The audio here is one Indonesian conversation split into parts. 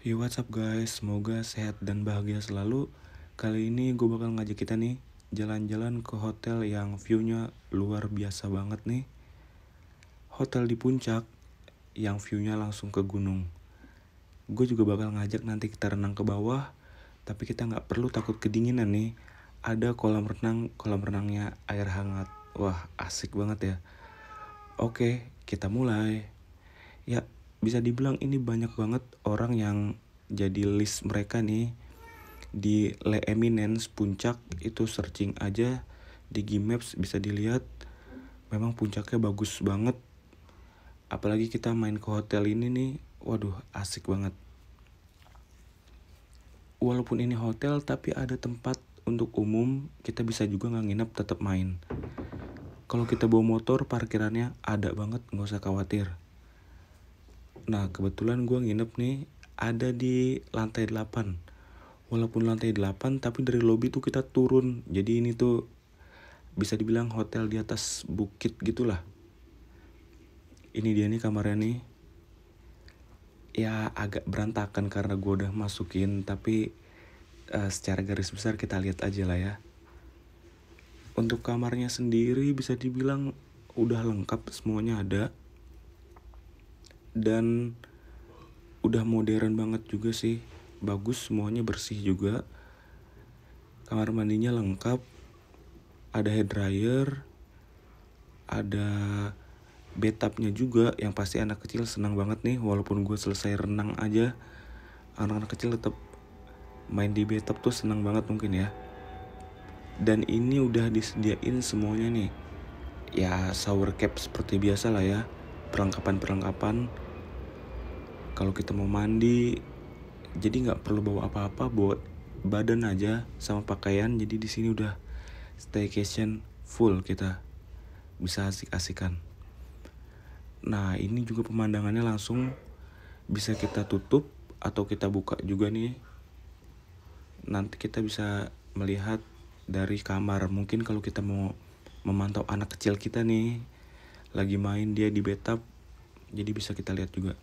Hey what's up guys, semoga sehat dan bahagia selalu Kali ini gue bakal ngajak kita nih jalan-jalan ke hotel yang viewnya luar biasa banget nih Hotel di puncak yang viewnya langsung ke gunung Gue juga bakal ngajak nanti kita renang ke bawah Tapi kita nggak perlu takut kedinginan nih Ada kolam renang, kolam renangnya air hangat Wah asik banget ya Oke kita mulai Ya bisa dibilang ini banyak banget orang yang jadi list mereka nih di Le Eminence puncak itu searching aja di Gmaps bisa dilihat memang puncaknya bagus banget apalagi kita main ke hotel ini nih waduh asik banget walaupun ini hotel tapi ada tempat untuk umum kita bisa juga nggak nginep tetap main kalau kita bawa motor parkirannya ada banget nggak usah khawatir Nah kebetulan gue nginep nih ada di lantai 8 Walaupun lantai 8 tapi dari lobby tuh kita turun Jadi ini tuh bisa dibilang hotel di atas bukit gitulah Ini dia nih kamarnya nih Ya agak berantakan karena gue udah masukin Tapi uh, secara garis besar kita lihat aja lah ya Untuk kamarnya sendiri bisa dibilang udah lengkap semuanya ada dan udah modern banget juga sih bagus semuanya bersih juga kamar mandinya lengkap ada hair dryer ada bathtubnya juga yang pasti anak kecil senang banget nih walaupun gue selesai renang aja anak-anak kecil tetap main di bathtub tuh senang banget mungkin ya dan ini udah disediain semuanya nih ya shower cap seperti biasa lah ya perlengkapan-perlengkapan kalau kita mau mandi jadi nggak perlu bawa apa-apa buat badan aja sama pakaian jadi di sini udah staycation full kita bisa asik-asikan nah ini juga pemandangannya langsung bisa kita tutup atau kita buka juga nih nanti kita bisa melihat dari kamar mungkin kalau kita mau memantau anak kecil kita nih lagi main dia di betap, jadi bisa kita lihat juga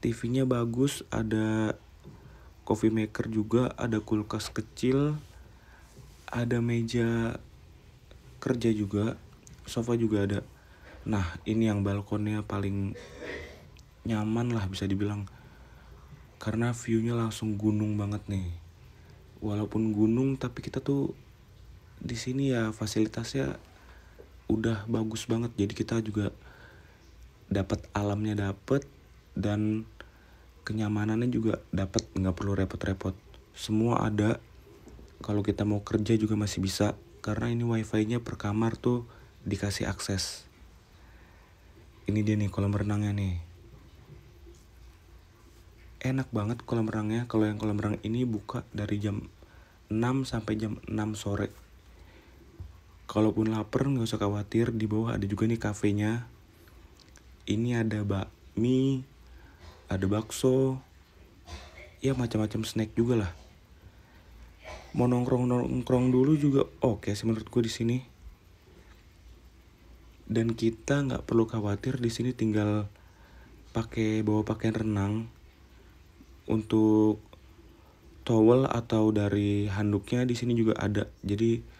TV-nya bagus ada coffee maker juga ada kulkas kecil ada meja kerja juga sofa juga ada nah ini yang balkonnya paling nyaman lah bisa dibilang karena view-nya langsung gunung banget nih walaupun gunung tapi kita tuh di sini ya fasilitasnya udah bagus banget jadi kita juga dapat alamnya dapat dan kenyamanannya juga dapat nggak perlu repot-repot semua ada kalau kita mau kerja juga masih bisa karena ini wifi-nya per kamar tuh dikasih akses ini dia nih kolam renangnya nih enak banget kolam renangnya kalau yang kolam renang ini buka dari jam 6 sampai jam 6 sore Kalaupun lapar nggak usah khawatir, di bawah ada juga nih kafenya. Ini ada bakmi, ada bakso, ya macam-macam snack juga lah. Mau nongkrong nongkrong dulu juga oke sih menurut gue di sini. Dan kita nggak perlu khawatir di sini tinggal pakai bawa pakaian renang untuk towel atau dari handuknya di sini juga ada. Jadi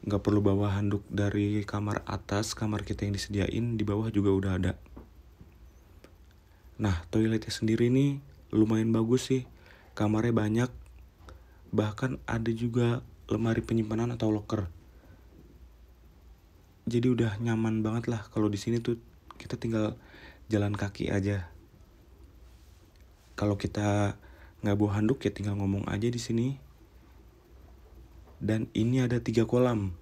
nggak perlu bawa handuk dari kamar atas kamar kita yang disediain di bawah juga udah ada nah toiletnya sendiri ini lumayan bagus sih kamarnya banyak bahkan ada juga lemari penyimpanan atau locker jadi udah nyaman banget lah kalau di sini tuh kita tinggal jalan kaki aja kalau kita nggak bawa handuk ya tinggal ngomong aja di sini dan ini ada tiga kolam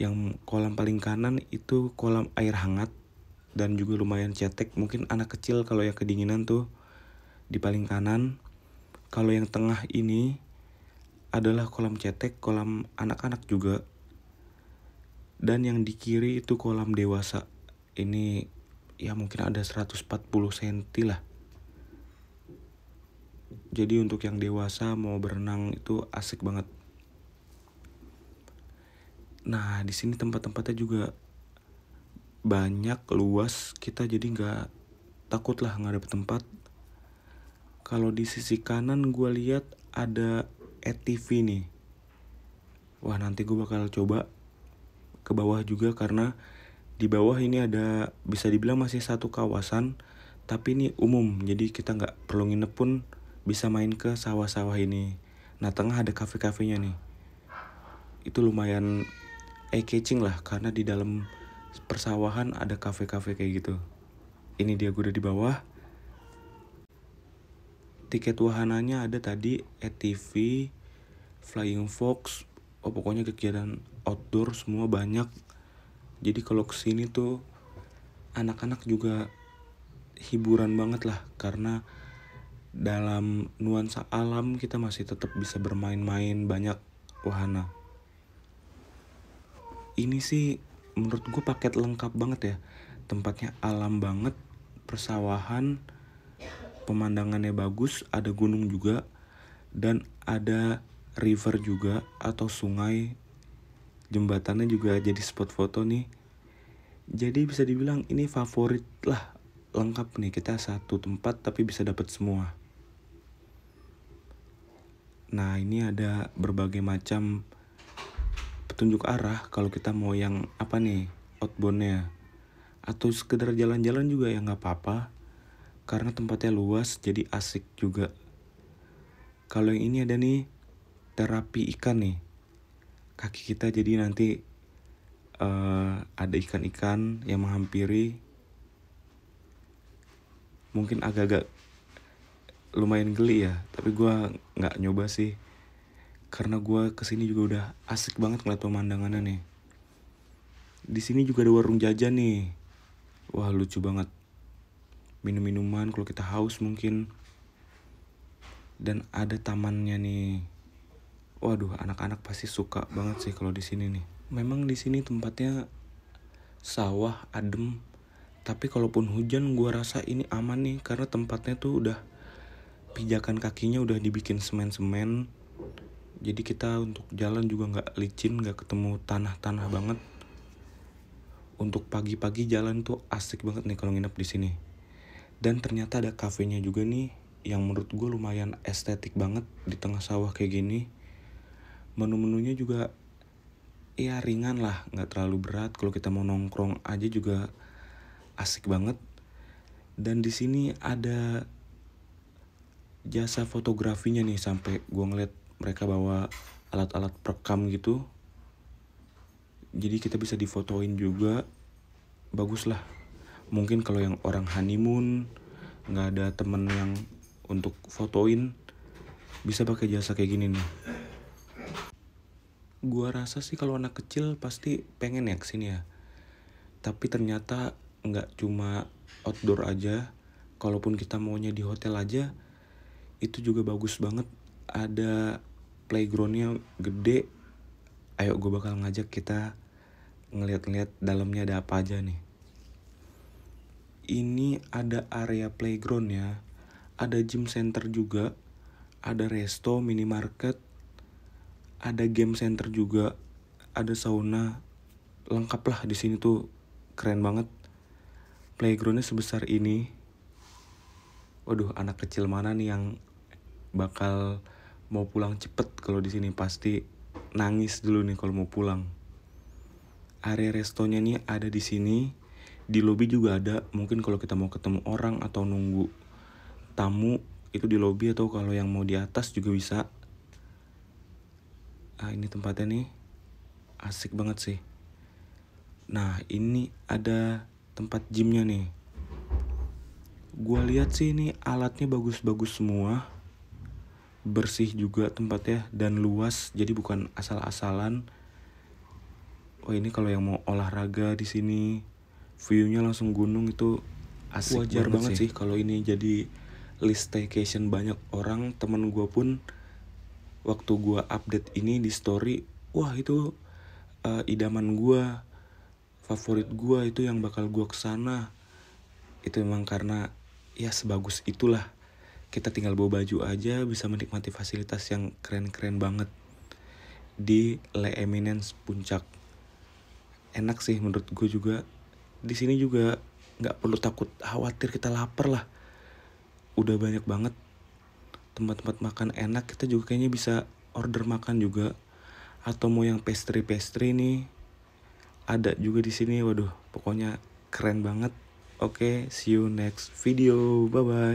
yang kolam paling kanan itu kolam air hangat dan juga lumayan cetek mungkin anak kecil kalau yang kedinginan tuh di paling kanan kalau yang tengah ini adalah kolam cetek kolam anak-anak juga dan yang di kiri itu kolam dewasa ini ya mungkin ada 140 cm lah jadi untuk yang dewasa mau berenang itu asik banget nah di sini tempat-tempatnya juga banyak luas kita jadi nggak takut lah nggak dapet tempat kalau di sisi kanan gue lihat ada ATV nih wah nanti gue bakal coba ke bawah juga karena di bawah ini ada bisa dibilang masih satu kawasan tapi ini umum jadi kita nggak perlu nginep pun bisa main ke sawah-sawah ini nah tengah ada kafe-kafenya nih itu lumayan eye catching lah karena di dalam persawahan ada kafe-kafe kayak gitu. Ini dia gue udah di bawah. Tiket wahananya ada tadi ATV, Flying Fox, oh pokoknya kegiatan outdoor semua banyak. Jadi kalau kesini tuh anak-anak juga hiburan banget lah karena dalam nuansa alam kita masih tetap bisa bermain-main banyak wahana ini sih menurut gue paket lengkap banget ya tempatnya alam banget persawahan pemandangannya bagus ada gunung juga dan ada river juga atau sungai jembatannya juga jadi spot foto nih jadi bisa dibilang ini favorit lah lengkap nih kita satu tempat tapi bisa dapat semua nah ini ada berbagai macam petunjuk arah kalau kita mau yang apa nih outboundnya atau sekedar jalan-jalan juga ya nggak apa-apa karena tempatnya luas jadi asik juga kalau yang ini ada nih terapi ikan nih kaki kita jadi nanti uh, ada ikan-ikan yang menghampiri mungkin agak-agak lumayan geli ya tapi gue nggak nyoba sih karena gue kesini juga udah asik banget ngeliat pemandangannya nih. Di sini juga ada warung jajan nih. Wah lucu banget. Minum minuman kalau kita haus mungkin. Dan ada tamannya nih. Waduh anak-anak pasti suka banget sih kalau di sini nih. Memang di sini tempatnya sawah adem. Tapi kalaupun hujan gue rasa ini aman nih karena tempatnya tuh udah pijakan kakinya udah dibikin semen-semen jadi kita untuk jalan juga nggak licin nggak ketemu tanah-tanah banget untuk pagi-pagi jalan tuh asik banget nih kalau nginep di sini dan ternyata ada kafenya juga nih yang menurut gue lumayan estetik banget di tengah sawah kayak gini menu-menunya juga ya ringan lah nggak terlalu berat kalau kita mau nongkrong aja juga asik banget dan di sini ada jasa fotografinya nih sampai gue ngeliat mereka bawa alat-alat perekam gitu jadi kita bisa difotoin juga bagus lah mungkin kalau yang orang honeymoon nggak ada temen yang untuk fotoin bisa pakai jasa kayak gini nih gua rasa sih kalau anak kecil pasti pengen ya kesini ya tapi ternyata nggak cuma outdoor aja kalaupun kita maunya di hotel aja itu juga bagus banget ada playgroundnya gede ayo gue bakal ngajak kita ngeliat-ngeliat dalamnya ada apa aja nih ini ada area playground ya ada gym center juga ada resto minimarket ada game center juga ada sauna lengkap lah di sini tuh keren banget playgroundnya sebesar ini waduh anak kecil mana nih yang bakal mau pulang cepet kalau di sini pasti nangis dulu nih kalau mau pulang. Area restonya nih ada di sini, di lobi juga ada. Mungkin kalau kita mau ketemu orang atau nunggu tamu itu di lobi atau kalau yang mau di atas juga bisa. Ah ini tempatnya nih asik banget sih. Nah ini ada tempat gymnya nih. Gua lihat sih ini alatnya bagus-bagus semua bersih juga tempatnya dan luas jadi bukan asal-asalan oh ini kalau yang mau olahraga di sini viewnya langsung gunung itu asik wajar banget, sih, sih kalau ini jadi list vacation banyak orang temen gue pun waktu gue update ini di story wah itu uh, idaman gue favorit gue itu yang bakal gue kesana itu memang karena ya sebagus itulah kita tinggal bawa baju aja bisa menikmati fasilitas yang keren-keren banget di Le Eminence Puncak. Enak sih menurut gue juga. Di sini juga nggak perlu takut khawatir kita lapar lah. Udah banyak banget tempat-tempat makan enak kita juga kayaknya bisa order makan juga atau mau yang pastry-pastry nih ada juga di sini waduh pokoknya keren banget oke okay, see you next video bye bye